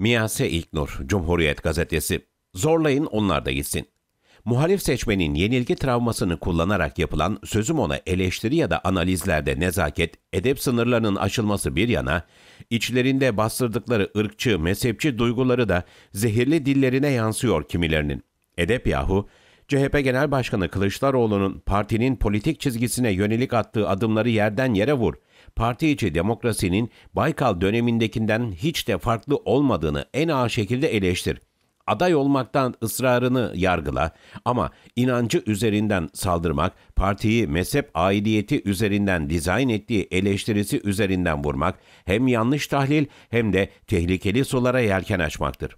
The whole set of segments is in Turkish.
Miyase İlknur, Cumhuriyet Gazetesi. Zorlayın onlar da gitsin. Muhalif seçmenin yenilgi travmasını kullanarak yapılan sözüm ona eleştiri ya da analizlerde nezaket, edep sınırlarının aşılması bir yana, içlerinde bastırdıkları ırkçı, mezhepçi duyguları da zehirli dillerine yansıyor kimilerinin. Edep yahu, CHP Genel Başkanı Kılıçdaroğlu'nun partinin politik çizgisine yönelik attığı adımları yerden yere vur, parti içi demokrasinin Baykal dönemindekinden hiç de farklı olmadığını en ağır şekilde eleştir. Aday olmaktan ısrarını yargıla ama inancı üzerinden saldırmak, partiyi mezhep aidiyeti üzerinden dizayn ettiği eleştirisi üzerinden vurmak hem yanlış tahlil hem de tehlikeli sulara yelken açmaktır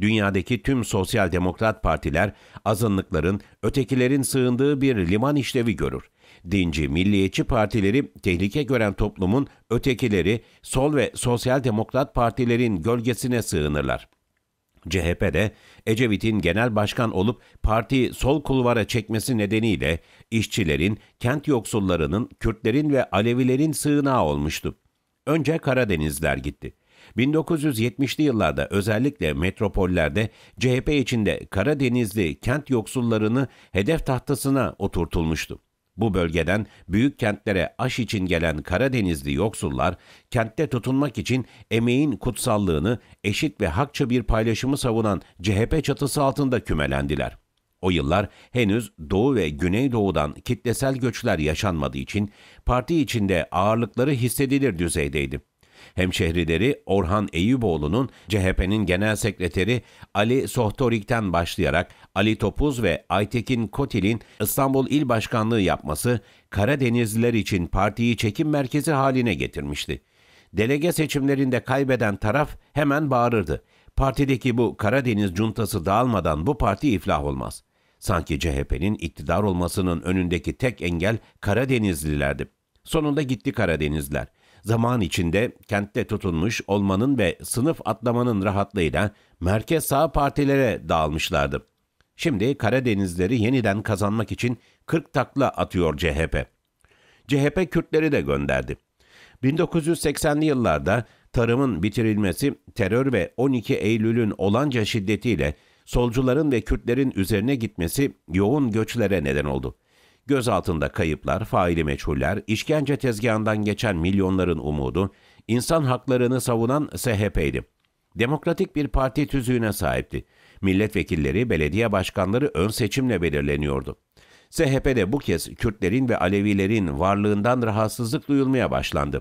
dünyadaki tüm sosyal demokrat partiler azınlıkların, ötekilerin sığındığı bir liman işlevi görür. Dinci, milliyetçi partileri tehlike gören toplumun ötekileri sol ve sosyal demokrat partilerin gölgesine sığınırlar. CHP'de Ecevit'in genel başkan olup partiyi sol kulvara çekmesi nedeniyle işçilerin, kent yoksullarının, Kürtlerin ve Alevilerin sığınağı olmuştu. Önce Karadenizler gitti. 1970'li yıllarda özellikle metropollerde CHP içinde Karadenizli kent yoksullarını hedef tahtasına oturtulmuştu. Bu bölgeden büyük kentlere aş için gelen Karadenizli yoksullar, kentte tutunmak için emeğin kutsallığını, eşit ve hakça bir paylaşımı savunan CHP çatısı altında kümelendiler. O yıllar henüz Doğu ve Güneydoğu'dan kitlesel göçler yaşanmadığı için parti içinde ağırlıkları hissedilir düzeydeydi. Hemşehrileri Orhan Eyüboğlu'nun CHP'nin genel sekreteri Ali Sohtorik'ten başlayarak Ali Topuz ve Aytekin Kotil'in İstanbul İl Başkanlığı yapması Karadenizliler için partiyi çekim merkezi haline getirmişti. Delege seçimlerinde kaybeden taraf hemen bağırırdı. Partideki bu Karadeniz cuntası dağılmadan bu parti iflah olmaz. Sanki CHP'nin iktidar olmasının önündeki tek engel Karadenizlilerdi. Sonunda gitti Karadenizler. Zaman içinde kentte tutunmuş olmanın ve sınıf atlamanın rahatlığıyla merkez sağ partilere dağılmışlardı. Şimdi Karadenizleri yeniden kazanmak için 40 takla atıyor CHP. CHP Kürtleri de gönderdi. 1980'li yıllarda tarımın bitirilmesi terör ve 12 Eylül'ün olanca şiddetiyle solcuların ve Kürtlerin üzerine gitmesi yoğun göçlere neden oldu. Gözaltında kayıplar, faili meçhuller, işkence tezgahından geçen milyonların umudu, insan haklarını savunan SHP'ydi. Demokratik bir parti tüzüğüne sahipti. Milletvekilleri, belediye başkanları ön seçimle belirleniyordu. SHP'de bu kez Kürtlerin ve Alevilerin varlığından rahatsızlık duyulmaya başlandı.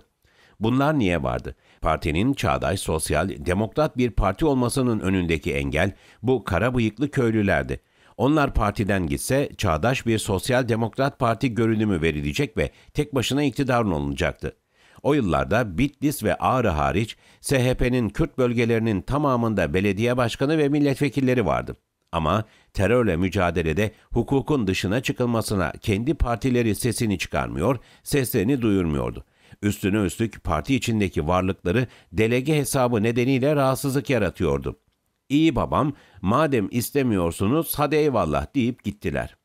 Bunlar niye vardı? Partinin çağdaş, sosyal, demokrat bir parti olmasının önündeki engel bu kara bıyıklı köylülerdi. Onlar partiden gitse çağdaş bir sosyal demokrat parti görünümü verilecek ve tek başına iktidarın olunacaktı. O yıllarda Bitlis ve Ağrı hariç SHP'nin Kürt bölgelerinin tamamında belediye başkanı ve milletvekilleri vardı. Ama terörle mücadelede hukukun dışına çıkılmasına kendi partileri sesini çıkarmıyor, seslerini duyurmuyordu. Üstüne üstlük parti içindeki varlıkları delege hesabı nedeniyle rahatsızlık yaratıyordu. İyi babam madem istemiyorsunuz hadi eyvallah deyip gittiler.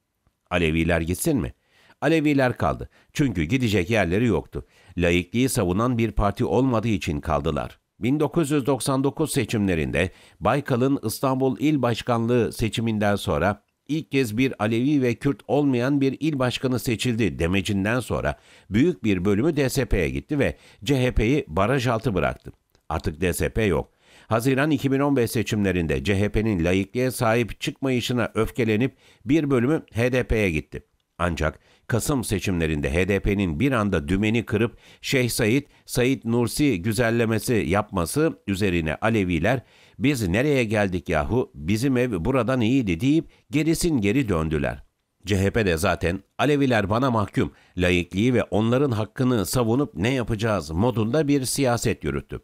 Aleviler gitsin mi? Aleviler kaldı. Çünkü gidecek yerleri yoktu. Laikliği savunan bir parti olmadığı için kaldılar. 1999 seçimlerinde Baykal'ın İstanbul İl Başkanlığı seçiminden sonra ilk kez bir Alevi ve Kürt olmayan bir il başkanı seçildi demecinden sonra büyük bir bölümü DSP'ye gitti ve CHP'yi baraj altı bıraktı. Artık DSP yok. Haziran 2015 seçimlerinde CHP'nin laikliğe sahip çıkmayışına öfkelenip bir bölümü HDP'ye gitti. Ancak Kasım seçimlerinde HDP'nin bir anda dümeni kırıp Şeyh Said, Said Nursi güzellemesi yapması üzerine Aleviler biz nereye geldik yahu bizim ev buradan iyiydi deyip gerisin geri döndüler. CHP de zaten Aleviler bana mahkum, laikliği ve onların hakkını savunup ne yapacağız modunda bir siyaset yürüttü.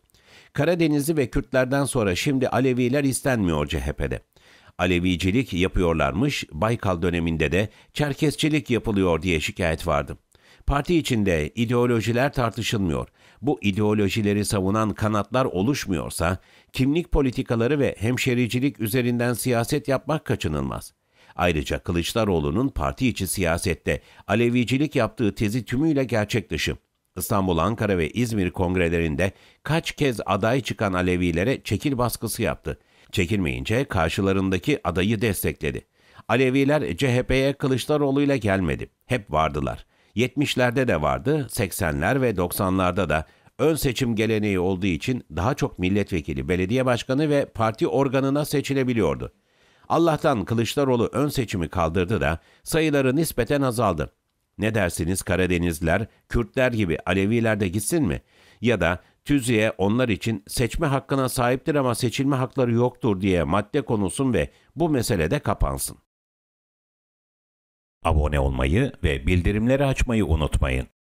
Karadenizli ve Kürtlerden sonra şimdi Aleviler istenmiyor CHP'de. Alevicilik yapıyorlarmış, Baykal döneminde de Çerkesçilik yapılıyor diye şikayet vardı. Parti içinde ideolojiler tartışılmıyor. Bu ideolojileri savunan kanatlar oluşmuyorsa, kimlik politikaları ve hemşericilik üzerinden siyaset yapmak kaçınılmaz. Ayrıca Kılıçdaroğlu'nun parti içi siyasette Alevicilik yaptığı tezi tümüyle gerçek dışı. İstanbul, Ankara ve İzmir kongrelerinde kaç kez aday çıkan Alevilere çekil baskısı yaptı. Çekilmeyince karşılarındaki adayı destekledi. Aleviler CHP'ye Kılıçdaroğlu ile gelmedi. Hep vardılar. 70'lerde de vardı, 80'ler ve 90'larda da ön seçim geleneği olduğu için daha çok milletvekili, belediye başkanı ve parti organına seçilebiliyordu. Allah'tan Kılıçdaroğlu ön seçimi kaldırdı da sayıları nispeten azaldı. Ne dersiniz Karadenizler, Kürtler gibi Aleviler de gitsin mi? Ya da tüzüğe onlar için seçme hakkına sahiptir ama seçilme hakları yoktur diye madde konulsun ve bu mesele de kapansın. Abone olmayı ve bildirimleri açmayı unutmayın.